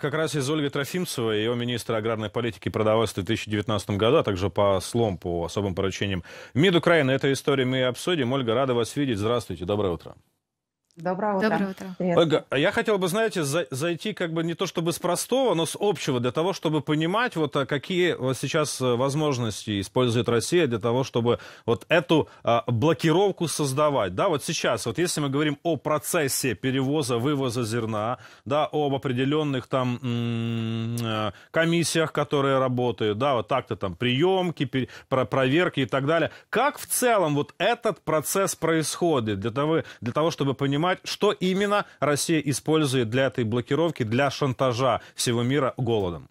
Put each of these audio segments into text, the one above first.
Как раз из Ольги Трофимцевой, ее министра аграрной политики и продовольствия в 2019 году, а также по слом, по особым поручениям МИД Украины. Эту историю мы и обсудим. Ольга, рада вас видеть. Здравствуйте, доброе утро. Доброе утро. Доброе утро. Ольга, а я хотел бы, знаете, зайти как бы не то чтобы с простого, но с общего, для того, чтобы понимать, вот а, какие вот а, сейчас возможности использует Россия для того, чтобы вот эту блокировку создавать. Да, вот сейчас, вот если мы говорим о процессе перевоза, вывоза зерна, да, об определенных там комиссиях, которые работают, да, вот так-то там приемки, про проверки и так далее. Как в целом вот этот процесс происходит для того, для того чтобы понимать, понимать, что именно Россия использует для этой блокировки, для шантажа всего мира голодом.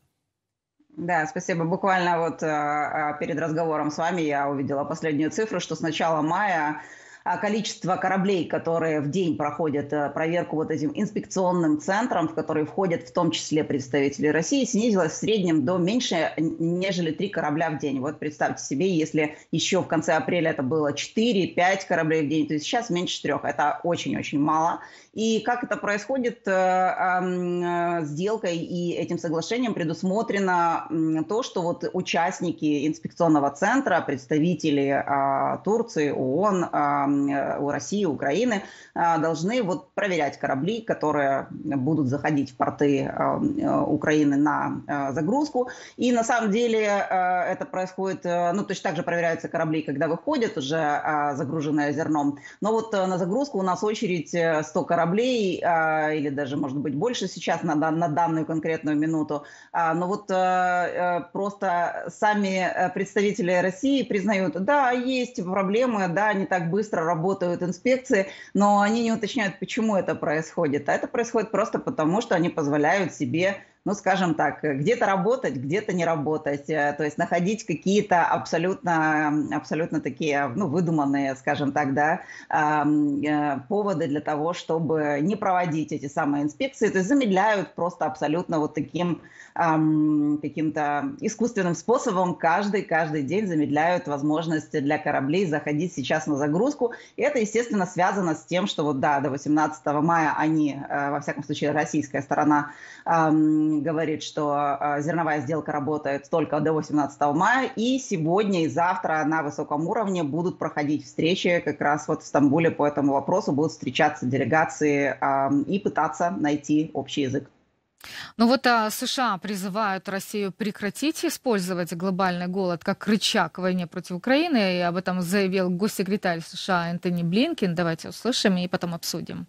Да, спасибо. Буквально вот э, э, перед разговором с вами я увидела последнюю цифру, что с начала мая а количество кораблей, которые в день проходят э, проверку вот этим инспекционным центром, в который входят в том числе представители России, снизилось в среднем до меньше, нежели три корабля в день. Вот представьте себе, если еще в конце апреля это было 4-5 кораблей в день, то есть сейчас меньше трех. Это очень-очень мало. И как это происходит э, э, сделкой и этим соглашением предусмотрено то, что вот участники инспекционного центра, представители а, Турции, ООН, Э, у России, Украины, э, должны вот проверять корабли, которые будут заходить в порты э, Украины на загрузку. И на самом деле это происходит, ну точно так же проверяются корабли, когда выходят уже загруженное зерном. Но вот на загрузку у нас очередь 100 кораблей, или даже, может быть, больше сейчас на, на данную конкретную минуту. Но вот просто сами представители России признают, да, есть проблемы, да, не так быстро быстро работают инспекции, но они не уточняют, почему это происходит. А это происходит просто потому, что они позволяют себе ну, скажем так, где-то работать, где-то не работать. Э, то есть находить какие-то абсолютно, абсолютно такие, ну, выдуманные, скажем так, да, э, поводы для того, чтобы не проводить эти самые инспекции. То есть замедляют просто абсолютно вот таким каким-то искусственным способом каждый, каждый день замедляют возможности для кораблей заходить сейчас на загрузку. И это, естественно, связано с тем, что вот, да, до 18 мая они, э, во всяком случае, российская сторона говорит, что а, зерновая сделка работает только до 18 мая, и сегодня и завтра на высоком уровне будут проходить встречи как раз вот в Стамбуле по этому вопросу, будут встречаться делегации а, и пытаться найти общий язык. Ну вот а, США призывают Россию прекратить использовать глобальный голод как рычаг в войне против Украины, и об этом заявил госсекретарь США Энтони Блинкин. Давайте услышим и потом обсудим.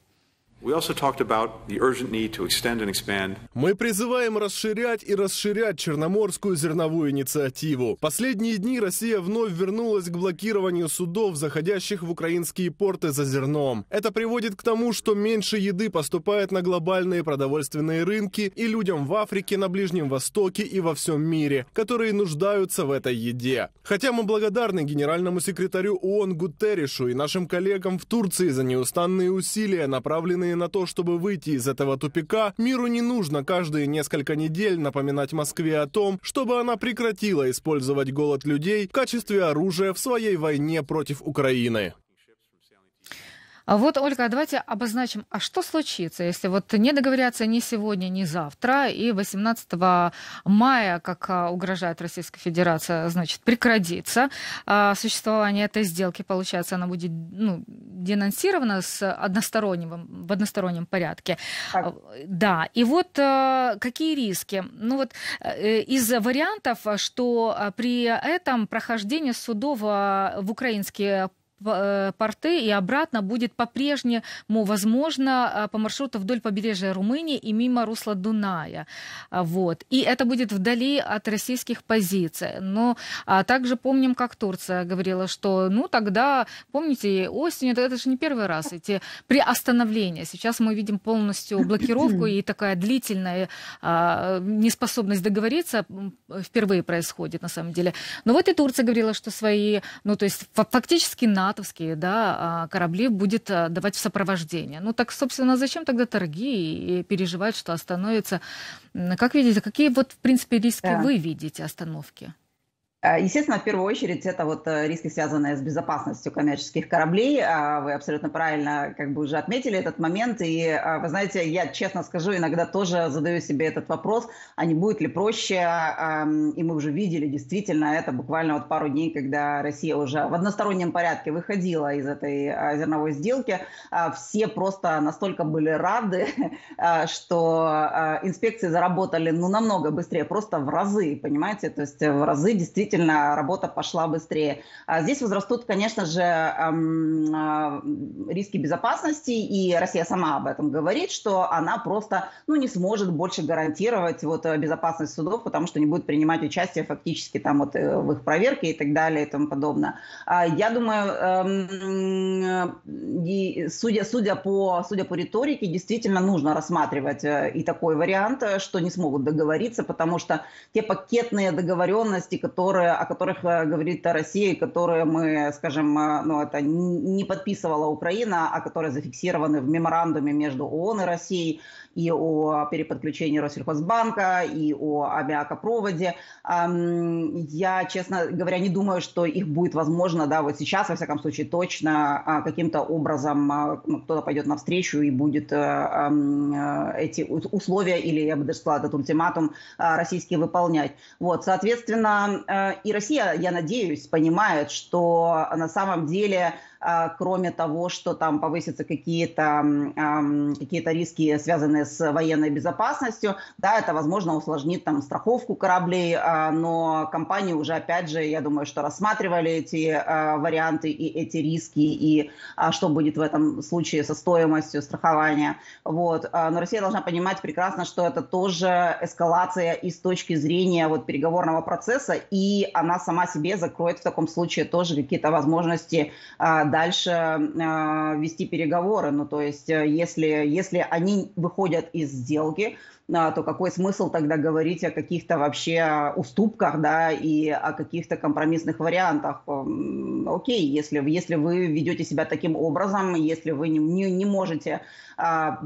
Мы призываем расширять и расширять Черноморскую зерновую инициативу. Последние дни Россия вновь вернулась к блокированию судов, заходящих в украинские порты за зерном. Это приводит к тому, что меньше еды поступает на глобальные продовольственные рынки и людям в Африке, на Ближнем Востоке и во всем мире, которые нуждаются в этой еде. Хотя мы благодарны генеральному секретарю ООН Гутерришу и нашим коллегам в Турции за неустанные усилия, направленные нацеленные на то, чтобы выйти из этого тупика, миру не нужно каждые несколько недель напоминать Москве о том, чтобы она прекратила использовать голод людей в качестве оружия в своей войне против Украины. А Вот, Ольга, давайте обозначим, а что случится, если вот не договорятся ни сегодня, ни завтра, и 18 мая, как а, угрожает Российская Федерация, значит, прекратится а, существование этой сделки, получается, она будет ну, денонсирована с односторонним, в одностороннем порядке. Так. А, да, и вот какие риски? Ну вот э, из вариантов, что при этом прохождение судов в украинские Э, порты и обратно будет по-прежнему возможно э, по маршруту вдоль побережья Румынии и мимо русла Дуная. А, вот. И это будет вдали от российских позиций. Но а также помним, как Турция говорила, что ну тогда, помните, осенью, это же не первый раз эти приостановления. Сейчас мы видим полностью блокировку и такая длительная а, неспособность договориться впервые происходит на самом деле. Но вот и Турция говорила, что свои, ну то есть фактически НАТО натовские да, а, корабли будет а, давать в сопровождение. Ну так, собственно, зачем тогда торги и переживать, что остановится? Как видите, какие вот, в принципе, риски да. вы видите остановки? Э, естественно, в первую очередь это вот э, риски, связанные с безопасностью коммерческих кораблей. А, вы абсолютно правильно как бы уже отметили этот момент. И а, вы знаете, я честно скажу, иногда тоже задаю себе этот вопрос, а не будет ли проще? А, и мы уже видели действительно это буквально вот пару дней, когда Россия уже в одностороннем порядке выходила из этой зерновой сделки. Все просто настолько были рады, что инспекции заработали ну намного быстрее, просто в разы, понимаете? То есть в разы действительно действительно работа пошла быстрее. А здесь возрастут, конечно же, а, риски безопасности, и Россия сама об этом говорит, что она просто ну, не сможет больше гарантировать вот, э, безопасность судов, потому что не будет принимать участие фактически там, вот, э, в их проверке и так далее и тому подобное. А я думаю, эм, судя, судя, по, судя по риторике, действительно нужно рассматривать э, и такой вариант, что не смогут договориться, потому что те пакетные договоренности, которые которые, о которых э, говорит Россия, и которые мы, скажем, э, ну, это не подписывала Украина, а которые зафиксированы в меморандуме между ООН и Россией и о переподключении Россельхозбанка, и о авиакопроводе. Я, честно говоря, не думаю, что их будет возможно, да, вот сейчас, во всяком случае, точно а, каким-то образом а, ну, кто-то пойдет навстречу и будет э, э, эти условия, или я бы даже сказала, этот ультиматум а, российский выполнять. Вот, соответственно, э, и Россия, я надеюсь, понимает, что на самом деле а, кроме того, что там повысятся какие-то какие -то риски, связанные с военной безопасностью. Да, это, возможно, усложнит там страховку кораблей, а, но компании уже, опять же, я думаю, что рассматривали эти а, варианты и эти риски, и что будет в этом случае со стоимостью страхования. Вот. Но Россия должна понимать прекрасно, что это тоже эскалация и с точки зрения вот переговорного процесса, и она сама себе закроет в таком случае тоже какие-то возможности дальше а, вести переговоры. Ну, то есть, э, если, если они выходят из сделки, а, то какой смысл тогда говорить о каких-то вообще а, уступках, да, и о каких-то компромиссных вариантах? Окей, если, если вы ведете себя таким образом, если вы не, не, не можете а,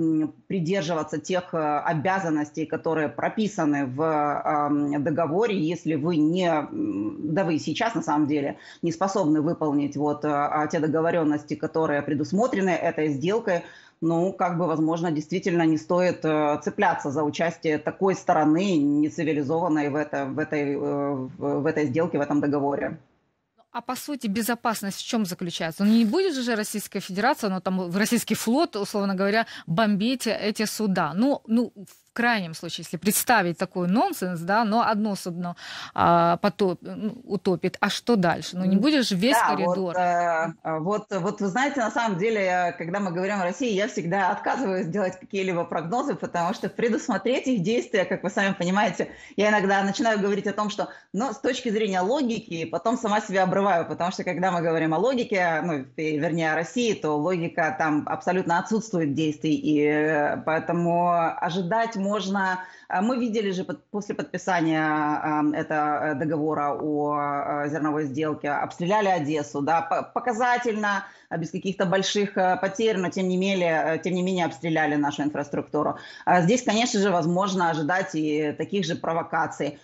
придерживаться тех а, обязанностей, которые прописаны в а, договоре, если вы не, да вы сейчас на самом деле не способны выполнить вот а, те договоренности, которые предусмотрены этой сделкой, ну, как бы, возможно, действительно не стоит э, цепляться за участие такой стороны нецивилизованной в, это, в, этой, э, в этой сделке, в этом договоре. Ну, а по сути безопасность в чем заключается? Ну не будет же Российская Федерация, но ну, там российский флот, условно говоря, бомбить эти суда. Ну, ну крайнем случае, если представить такой нонсенс, да, но одно судно а, потоп, ну, утопит, а что дальше? Ну не будешь весь да, коридор. Вот, э, вот, вот вы знаете, на самом деле, когда мы говорим о России, я всегда отказываюсь делать какие-либо прогнозы, потому что предусмотреть их действия, как вы сами понимаете, я иногда начинаю говорить о том, что, но ну, с точки зрения логики, потом сама себя обрываю, потому что когда мы говорим о логике, ну, вернее, о России, то логика там абсолютно отсутствует действий, и э, поэтому ожидать можно... А, мы видели же после подписания а, этого э, договора о э, зерновой сделке, обстреляли Одессу, да, показательно, э, без каких-то больших потерь, но тем не менее, тем не менее обстреляли нашу инфраструктуру. А здесь, конечно же, возможно ожидать и таких же провокаций.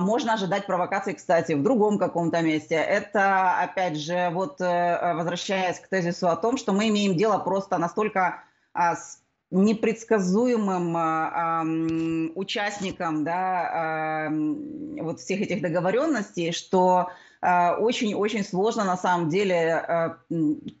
Можно ожидать провокаций, кстати, в другом каком-то месте. Это, опять же, вот возвращаясь к тезису о том, что мы имеем дело просто настолько с непредсказуемым а, участником да, а, вот всех этих договоренностей, что а, очень-очень сложно на самом деле а,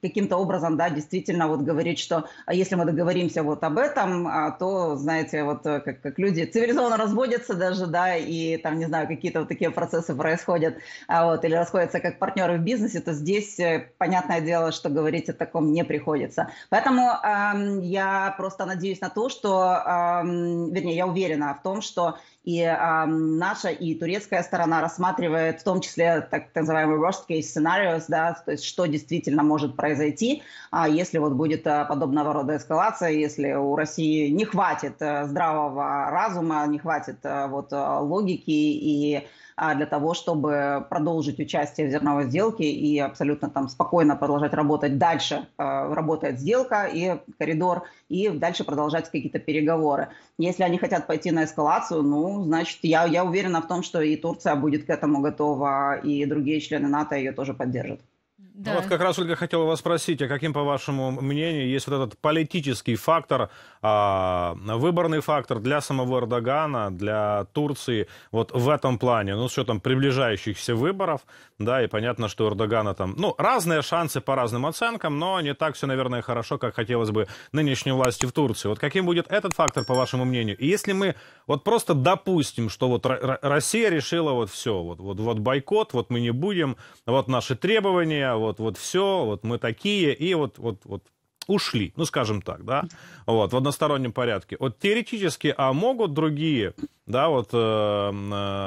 каким-то образом, да, действительно вот говорить, что а если мы договоримся вот об этом, то, знаете, вот э, как, как люди цивилизованно разводятся даже, да, и там, не знаю, какие-то вот такие процессы происходят, вот, или расходятся как партнеры в бизнесе, то здесь, э, понятное дело, что говорить о таком не приходится. Поэтому э, я просто надеюсь на то, что, э, вернее, я уверена в том, что и э, наша, и турецкая сторона рассматривает в том числе так так называемый worst-case сценариos, да, то есть что действительно может произойти, а если вот будет э, подобного рода эскалация, если у России не хватит э, здравого разума, не хватит э, вот логики и а, для того, чтобы продолжить участие в зерновой сделке и абсолютно там спокойно продолжать работать дальше. Э, работает сделка и коридор, и дальше продолжать какие-то переговоры. Если они хотят пойти на эскалацию, ну, значит, я, я уверена в том, что и Турция будет к этому готова, и другие члены НАТО ее тоже поддержат. Ну, да. Ну, вот как раз, Ольга, хотела вас спросить, а каким, по вашему мнению, есть вот этот политический фактор, а, выборный фактор для самого Эрдогана, для Турции вот в этом плане, ну, с учетом приближающихся выборов, да, и понятно, что у Эрдогана там, ну, разные шансы по разным оценкам, но не так все, наверное, хорошо, как хотелось бы нынешней власти в Турции. Вот каким будет этот фактор, по вашему мнению? И если мы вот просто допустим, что вот Россия решила вот все, вот, вот, вот бойкот, вот мы не будем, вот наши требования, вот вот, вот все, вот мы такие, и вот, вот, вот ушли, ну, скажем так, да, вот, в одностороннем порядке. Вот теоретически, а могут другие, да, вот э,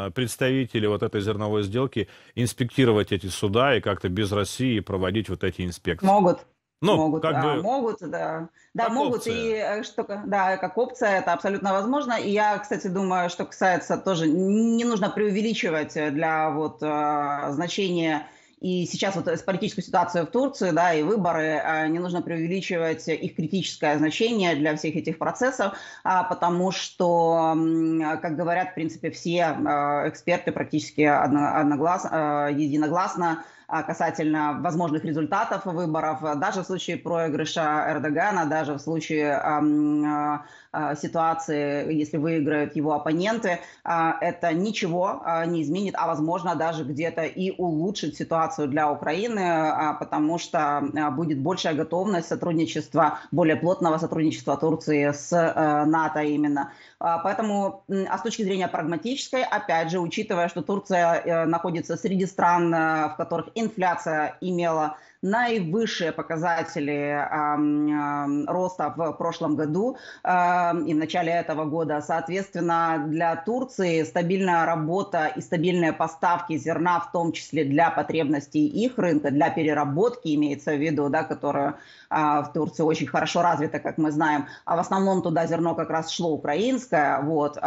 э, представители вот этой зерновой сделки инспектировать эти суда и как-то без России проводить вот эти инспекции? Могут. Ну, могут, как да, бы... могут, да. Да, как могут, опция. и э, что, да, как опция это абсолютно возможно. И я, кстати, думаю, что касается тоже, не нужно преувеличивать э, для вот значения и сейчас вот с политической ситуацией в Турции, да, и выборы, а, не нужно преувеличивать их критическое значение для всех этих процессов, а, потому что, как говорят, в принципе, все а, эксперты практически одногласно, единогласно, а, касательно возможных результатов выборов, а, даже в случае проигрыша Эрдогана, даже в случае а, ситуации, если выиграют его оппоненты, это ничего не изменит, а возможно даже где-то и улучшит ситуацию для Украины, потому что будет большая готовность сотрудничества, более плотного сотрудничества Турции с э, НАТО именно. А, поэтому, а с точки зрения прагматической, опять же, учитывая, что Турция э, находится среди стран, э, в которых инфляция имела наивысшие показатели роста в прошлом году и в начале этого года. Соответственно, для Турции стабильная работа и стабильные поставки зерна, в том числе для потребностей их рынка, для переработки имеется в виду, да, которая а, в Турции очень хорошо развита, как мы знаем. А в основном туда зерно как раз шло украинское, вот,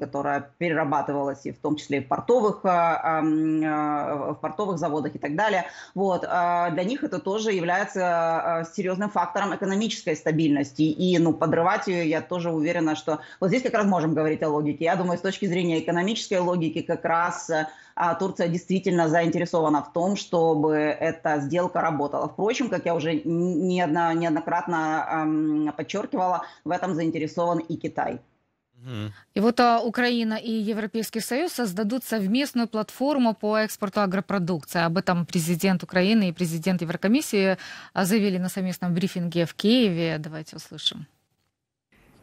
которое перерабатывалось и в том числе и в портовых, а, э, в портовых заводах и так далее. Вот, а, для них них это тоже является а, серьезным фактором экономической стабильности. И ну, подрывать ее, я тоже уверена, что... Вот здесь как раз можем говорить о логике. Я думаю, с точки зрения экономической логики как раз а, Турция действительно заинтересована в том, чтобы эта сделка работала. Впрочем, как я уже неоднократно подчеркивала, в этом заинтересован и Китай. И вот а, Украина и Европейский Союз создадут совместную платформу по экспорту агропродукции. Об этом президент Украины и президент Еврокомиссии а, заявили на совместном брифинге в Киеве. Давайте услышим.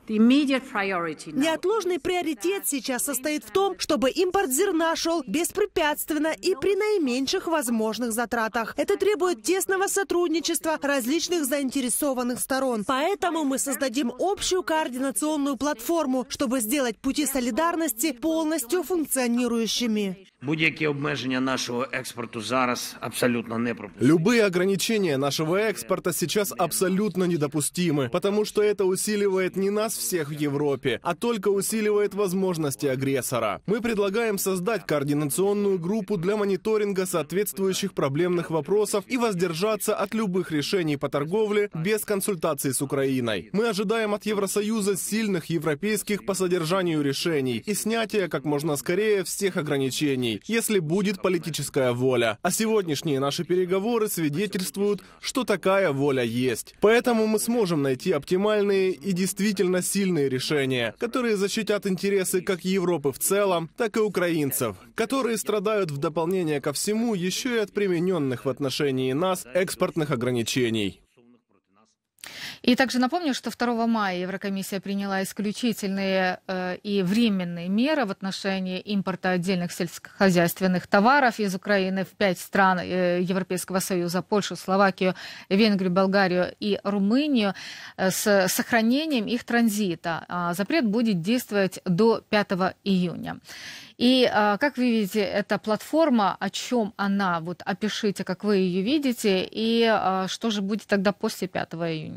Неотложный приоритет сейчас состоит в том, чтобы импорт зерна шел беспрепятственно и при наименьших возможных затратах. Это требует тесного сотрудничества различных заинтересованных сторон. Поэтому мы создадим общую координационную платформу, чтобы сделать пути солидарности полностью функционирующими. Будь-які обмеження нашего экспорта зараз абсолютно не Любые ограничения нашего экспорта сейчас абсолютно недопустимы, потому что это усиливает не нас всех в Европе, а только усиливает возможности агрессора. Мы предлагаем создать координационную группу для мониторинга соответствующих проблемных вопросов и воздержаться от любых решений по торговле без консультации с Украиной. Мы ожидаем от Евросоюза сильных европейских по содержанию решений и снятия как можно скорее всех ограничений если будет политическая воля. А сегодняшние наши переговоры свидетельствуют, что такая воля есть. Поэтому мы сможем найти оптимальные и действительно сильные решения, которые защитят интересы как Европы в целом, так и украинцев, которые страдают в дополнение ко всему еще и от примененных в отношении нас экспортных ограничений. И также напомню, что 2 мая Еврокомиссия приняла исключительные э, и временные меры в отношении импорта отдельных сельскохозяйственных товаров из Украины в пять стран э, Европейского Союза, Польшу, Словакию, Венгрию, Болгарию и Румынию э, с сохранением их транзита. А запрет будет действовать до 5 июня. И э, как вы видите, эта платформа, о чем она, вот опишите, как вы ее видите, и э, что же будет тогда после 5 июня?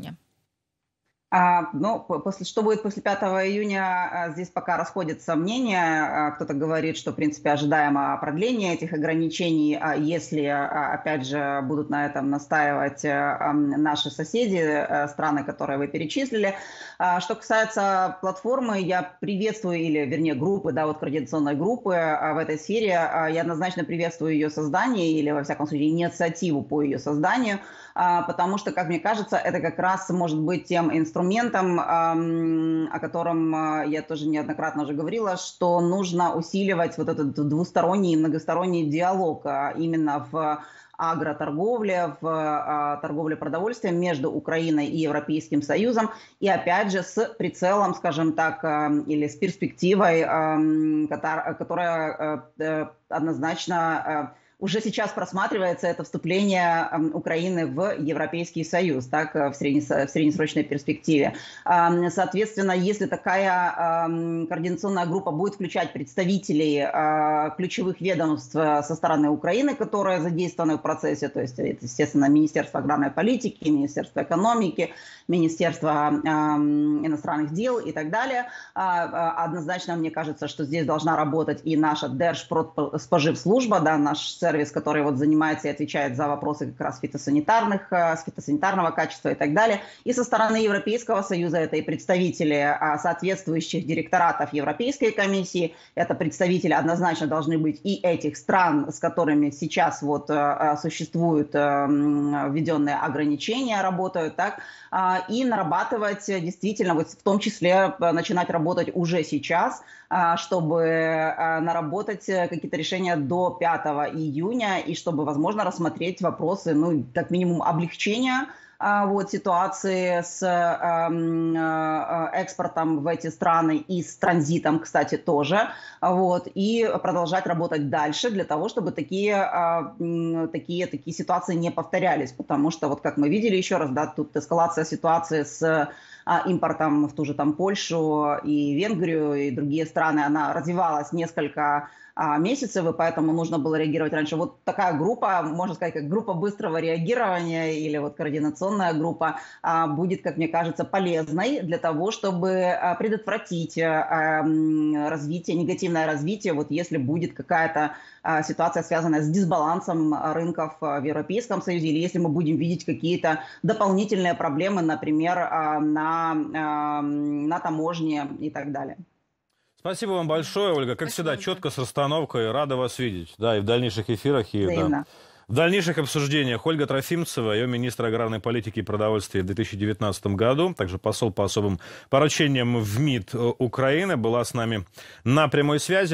А, ну, после, что будет после 5 июня, а, здесь пока расходятся мнения. А, кто-то говорит, что, в принципе, ожидаемо продление этих ограничений, а если, опять же, будут на этом настаивать наши соседи, э, страны, которые вы перечислили. Что касается платформы, я приветствую, или, вернее, группы, да, вот координационной группы в этой сфере, я однозначно приветствую ее создание, или, во всяком случае, инициативу по ее созданию, потому что, как мне кажется, это как раз может быть тем инструментом, инструментом, о котором а, я тоже неоднократно уже говорила, что нужно усиливать вот этот двусторонний и многосторонний диалог а, именно в агроторговле, в а, торговле продовольствием между Украиной и Европейским Союзом. И опять же с прицелом, скажем так, или с перспективой, которая э, э, однозначно э, уже сейчас просматривается это вступление эм, Украины в Европейский Союз, так, э, в, средне, в среднесрочной перспективе. Эм, соответственно, если такая эм, координационная группа будет включать представителей э, ключевых ведомств э, со стороны Украины, которые задействованы в процессе, то есть, естественно, Министерство аграрной политики, Министерство экономики, Министерство иностранных дел и так далее, однозначно мне кажется, что здесь должна работать и наша Держпродспоживслужба, да, наш сервис, который вот занимается и отвечает за вопросы как раз фитосанитарных, э, фитосанитарного качества и так далее. И со стороны Европейского Союза это и представители а, соответствующих директоратов Европейской комиссии, это представители однозначно должны быть и этих стран, с которыми сейчас вот э, э, существуют введенные ограничения, работают так, а, и нарабатывать действительно, вот в том числе начинать работать уже сейчас, а, чтобы наработать какие-то решения до 5 июля июня, и чтобы, возможно, рассмотреть вопросы, ну, как минимум, облегчения а, вот, ситуации с эм, э, э, экспортом в эти страны и с транзитом, кстати, тоже, вот, и продолжать работать дальше для того, чтобы такие, э, такие, такие ситуации не повторялись, потому что, вот как мы видели еще раз, да, тут эскалация ситуации с а, импортом в ту же там Польшу и Венгрию и другие страны, она развивалась несколько а, месяцев, и поэтому нужно было реагировать раньше. Вот такая группа, можно сказать, как группа быстрого реагирования или вот координационная группа а, будет, как мне кажется, полезной для того, чтобы а, предотвратить развитие, негативное развитие, вот если будет какая-то ситуация, связанная с дисбалансом рынков в Европейском Союзе, или если мы будем видеть какие-то дополнительные проблемы, например, на, на таможне и так далее. Спасибо вам большое, Ольга. Как Спасибо, всегда, четко с расстановкой. Рада вас видеть. Да, и в дальнейших эфирах, и да. В дальнейших обсуждениях Ольга Трофимцева, ее министр аграрной политики и продовольствия в 2019 году, также посол по особым поручениям в МИД э, Украины, была с нами на прямой связи.